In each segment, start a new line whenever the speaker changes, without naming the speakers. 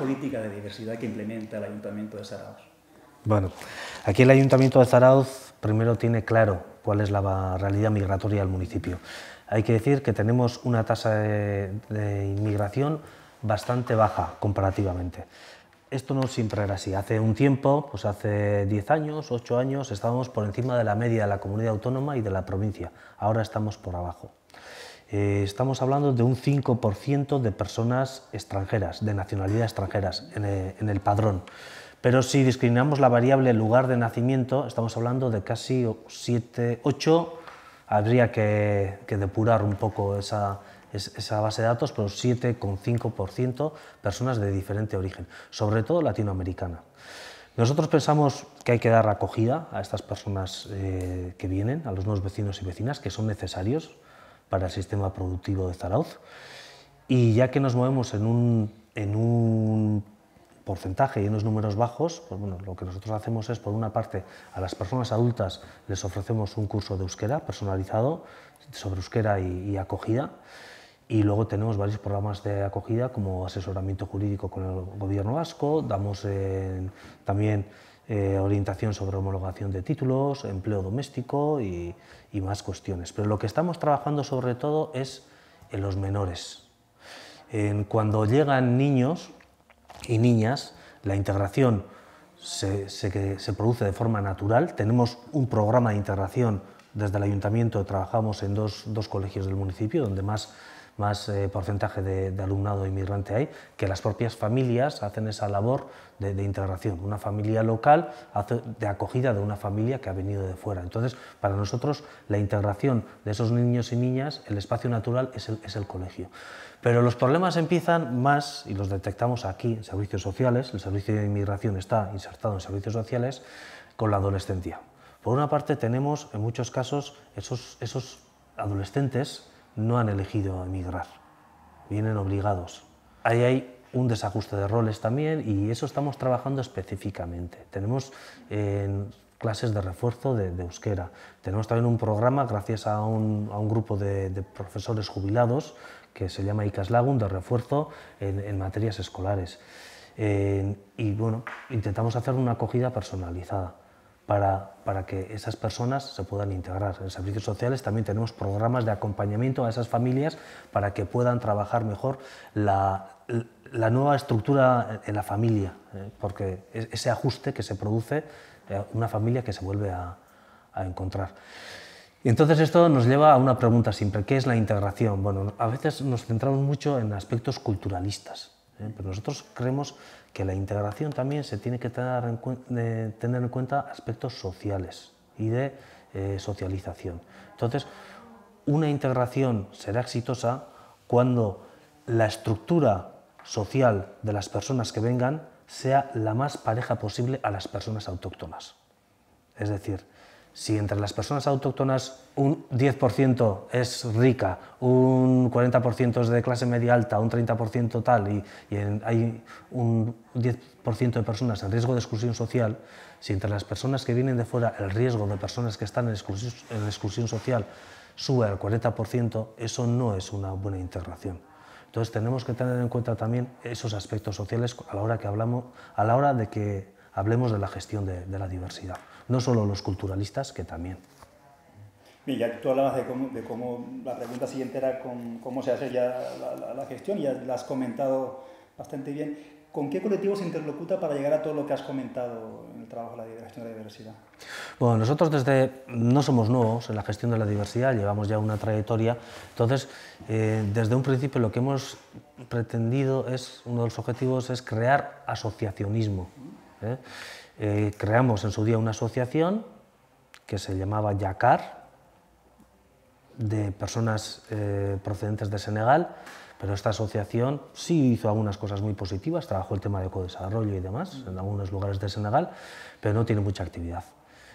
política de diversidad que implementa el Ayuntamiento de Zarauz? Bueno, aquí el Ayuntamiento de Zarauz primero tiene claro cuál es la realidad migratoria del municipio. Hay que decir que tenemos una tasa de, de inmigración bastante baja comparativamente. Esto no siempre era así. Hace un tiempo, pues hace 10 años, 8 años, estábamos por encima de la media de la comunidad autónoma y de la provincia. Ahora estamos por abajo. Eh, estamos hablando de un 5% de personas extranjeras, de nacionalidad extranjeras, eh, en el, padrón. Pero si discriminamos la variable lugar de nacimiento, estamos hablando de casi 7, 8, habría que, depurar un poco esa, base de datos, pero 7,5% personas de diferente origen, sobre todo latinoamericana. Nosotros pensamos que hay que dar acogida a estas personas eh, que vienen, a los nuevos vecinos y vecinas, que son necesarios, para el sistema productivo de Zarauz. Y ya que nos movemos en un, en un porcentaje y en unos números bajos, pues bueno, lo que nosotros hacemos es, por una parte, a las personas adultas les ofrecemos un curso de euskera personalizado sobre euskera y, acogida, y luego tenemos varios programas de acogida como asesoramiento jurídico con el gobierno vasco, damos eh, también eh, orientación sobre homologación de títulos, empleo doméstico y, más cuestiones. Pero lo que estamos trabajando sobre todo es en los menores. En cuando llegan niños y niñas, la integración se, produce de forma natural. Tenemos un programa de integración desde el ayuntamiento, trabajamos en dos colegios del municipio, donde más más eh, porcentaje de, alumnado inmigrante hay, que las propias familias hacen esa labor de, integración. Una familia local hace de acogida de una familia que ha venido de fuera. Entonces, para nosotros, la integración de esos niños y niñas, el espacio natural es el, es el colegio. Pero los problemas empiezan más, y los detectamos aquí, en servicios sociales, el servicio de inmigración está insertado en servicios sociales, con la adolescencia. Por una parte tenemos en muchos casos esos, esos adolescentes no han elegido emigrar, vienen obligados. Ahí hay un desajuste de roles también y eso estamos trabajando específicamente. Tenemos clases de refuerzo de, euskera. Tenemos también un programa, gracias a un, grupo de, profesores jubilados, que se llama Lagun, de refuerzo en, materias escolares. Eh, y bueno, intentamos hacer una acogida personalizada para, para, que esas personas se puedan integrar. En servicios sociales también tenemos programas de acompañamiento a esas familias para que puedan trabajar mejor la, la nueva estructura en la familia, eh, porque ese ajuste que se produce, eh, una familia que se vuelve a, a encontrar. Y entonces esto nos lleva a una pregunta siempre, ¿qué es la integración? Bueno, a veces nos centramos mucho en aspectos culturalistas, eh, pero nosotros creemos que la integración también se tiene que tener en, cuenta aspectos sociales y de eh, socialización. Entonces, una integración será exitosa cuando la estructura social de las personas que vengan sea la más pareja posible a las personas autóctonas. Es decir, si entre las personas autóctonas un 10% es rica, un 40% es de clase media alta, un 30% tal, y, y hay un 10% de personas en riesgo de exclusión social, si entre las personas que vienen de fuera el riesgo de personas que están en exclusión, social sube al 40%, eso no es una buena integración. Entonces tenemos que tener en cuenta también esos aspectos sociales a la hora, que hablamos, a la hora de que hablemos de la gestión de la diversidad no solo los culturalistas, que también. Y ya tú hablabas de cómo, la pregunta siguiente era con, cómo se hace ya la, gestión, ya la has comentado bastante bien. ¿Con qué colectivo se interlocuta para llegar a todo lo que has comentado en el trabajo de la gestión de la diversidad? Bueno, nosotros desde no somos nuevos en la gestión de la diversidad, llevamos ya una trayectoria. Entonces, eh, desde un principio lo que hemos pretendido es, uno de los objetivos es crear asociacionismo. ¿eh? Eh, creamos en su día una asociación que se llamaba YACAR, de personas eh, procedentes de Senegal, pero esta asociación sí hizo algunas cosas muy positivas, trabajó el tema de desarrollo y demás en algunos lugares de Senegal, pero no tiene mucha actividad.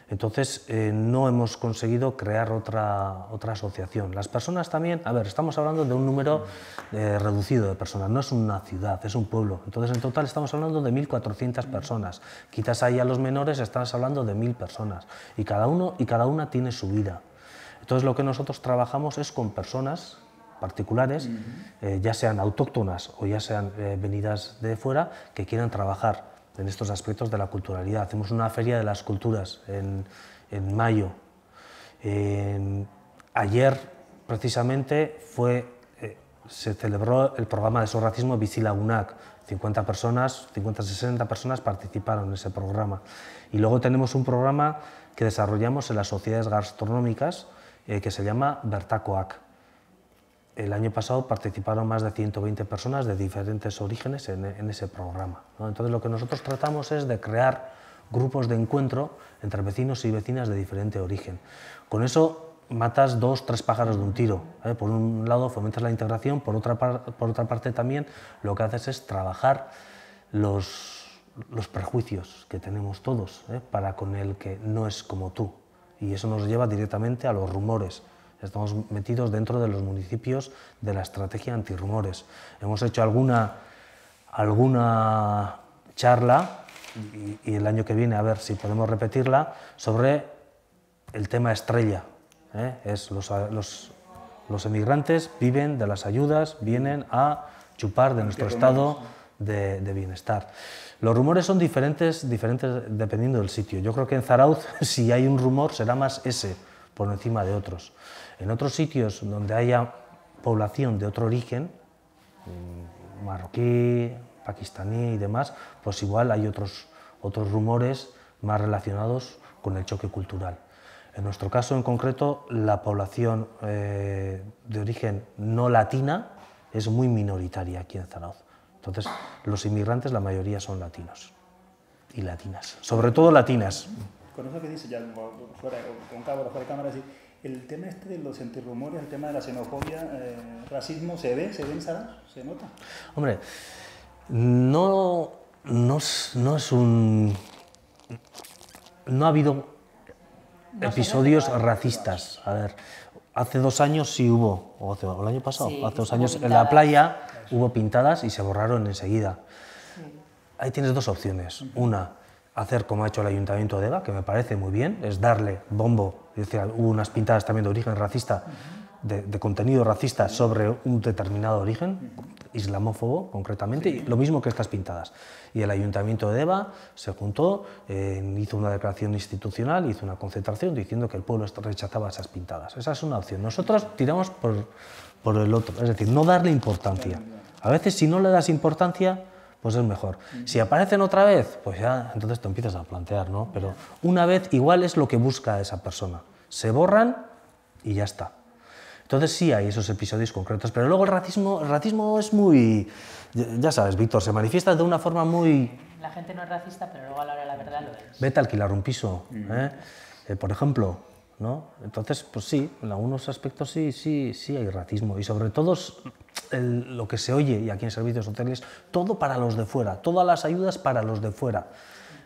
Entonces, eh, no hemos conseguido crear otra, asociación. Las personas también, a ver, estamos hablando de un número eh, reducido de personas, no es una ciudad, es un pueblo. Entonces, en total estamos hablando de 1.400 personas. Quizás ahí a los menores estás hablando de 1.000 personas. Y cada uno y cada una tiene su vida. Entonces, lo que nosotros trabajamos es con personas particulares, eh, ya sean autóctonas o ya sean venidas de fuera, que quieran trabajar en estos aspectos de la culturalidad. Hacemos una feria de las culturas en, en mayo. ayer, precisamente, fue, eh, se celebró el programa de sorracismo Bicilagunac. 50 personas, 50, 60 personas participaron en ese programa. Y luego tenemos un programa que desarrollamos en las sociedades gastronómicas eh, que se llama Bertacoac el año pasado participaron más de 120 personas de diferentes orígenes en, ese programa. Entonces lo que nosotros tratamos es de crear grupos de encuentro entre vecinos y vecinas de diferente origen. Con eso matas dos, tres pájaros de un tiro. ¿eh? Por un lado fomentas la integración, por otra, por otra parte también lo que haces es trabajar los, los prejuicios que tenemos todos ¿eh? para con el que no es como tú. Y eso nos lleva directamente a los rumores, Estamos metidos dentro de los municipios de la estrategia antirrumores. Hemos hecho alguna, alguna charla, y, el año que viene a ver si podemos repetirla, sobre el tema estrella. ¿eh? Es los, los, los, emigrantes viven de las ayudas, vienen a chupar de nuestro estado de, de bienestar. Los rumores son diferentes, diferentes dependiendo del sitio. Yo creo que en Zarauz, si hay un rumor, será más ese por encima de otros. En otros sitios donde haya población de otro origen, mm, marroquí, pakistaní y demás, pues igual hay otros, otros rumores más relacionados con el choque cultural. En nuestro caso en concreto, la población eh, de origen no latina es muy minoritaria aquí en Zaragoza. Entonces, los inmigrantes, la mayoría son latinos y latinas, sobre todo latinas con eso que dice, ya fuera, con cámara, fuera de cámara, el tema este de los antirrumores, el tema de la xenofobia, eh, racismo, ¿se ve? ¿Se ve en ¿Se nota? Hombre, no, no, es un... No ha habido episodios racistas. A ver, hace dos años sí hubo, o, el año pasado, hace dos años en la playa hubo pintadas y se borraron enseguida. Ahí tienes dos opciones. Una, hacer como ha hecho el Ayuntamiento de Eva... que me parece muy bien, es darle bombo, decir, hubo unas pintadas también de origen racista, de, contenido racista sobre un determinado origen, islamófobo concretamente, y lo mismo que estas pintadas. Y el Ayuntamiento de Eva se juntó, hizo una declaración institucional, hizo una concentración diciendo que el pueblo rechazaba esas pintadas. Esa es una opción. Nosotros tiramos por, por el otro, es decir, no darle importancia. A veces si no le das importancia, pues es mejor. Si aparecen otra vez, pues ya entonces te empiezas a plantear, ¿no? Pero una vez igual es lo que busca esa persona. Se borran y ya está. Entonces sí hay esos episodios concretos, pero luego el racismo, el racismo es muy, ya sabes, Víctor, se manifiesta de una forma muy... La gente no es racista, pero luego a la hora de la verdad lo es. Vete a alquilar un piso, ¿eh? Eh, por ejemplo, ¿no? Entonces, pues sí, en algunos aspectos sí, sí, sí hay racismo, y sobre todo lo que se oye, y aquí en servicios sociales, todo para los de fuera, todas las ayudas para los de fuera.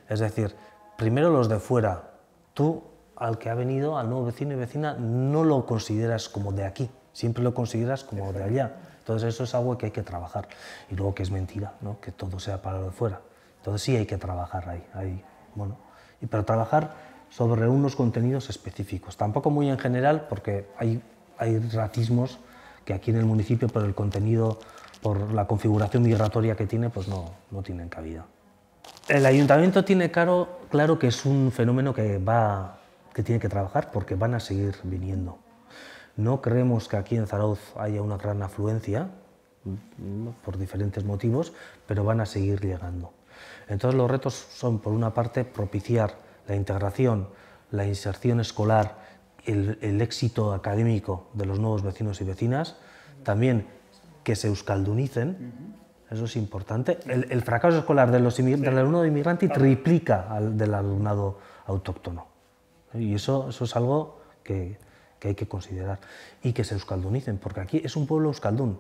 Es decir, primero los de fuera. Tú, al que ha venido, al nuevo vecino y vecina, no lo consideras como de aquí, siempre lo consideras como de allá. Entonces eso es algo que hay que trabajar. Y luego que es mentira, ¿no? que todo sea para los de fuera. Entonces sí hay que trabajar ahí. ahí. Bueno, y para trabajar sobre unos contenidos específicos. Tampoco muy en general, porque hay, hay racismos que aquí en el municipio por el contenido, por la configuración migratoria que tiene, pues no, no tienen cabida. El ayuntamiento tiene claro, claro que es un fenómeno que, va, que tiene que trabajar porque van a seguir viniendo. No creemos que aquí en Zarauz haya una gran afluencia, por diferentes motivos, pero van a seguir llegando. Entonces los retos son, por una parte, propiciar la integración, la inserción escolar el, éxito académico de los nuevos vecinos y vecinas, también que se euskaldunicen, eso es importante. El, fracaso escolar de los del alumnado inmigrante triplica al del alumnado autóctono. Y eso, eso es algo que, que hay que considerar. Y que se euskaldunicen, porque aquí es un pueblo euskaldún.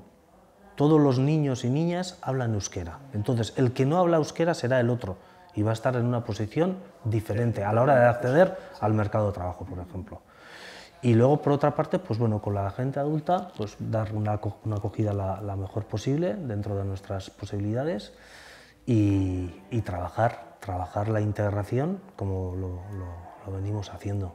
Todos los niños y niñas hablan euskera. Entonces, el que no habla euskera será el otro y va a estar en una posición diferente a la hora de acceder al mercado de trabajo, por ejemplo. Y luego, por otra parte, pues bueno, con la gente adulta, pues dar una, acogida la, mejor posible dentro de nuestras posibilidades y, trabajar, trabajar la integración como lo venimos haciendo.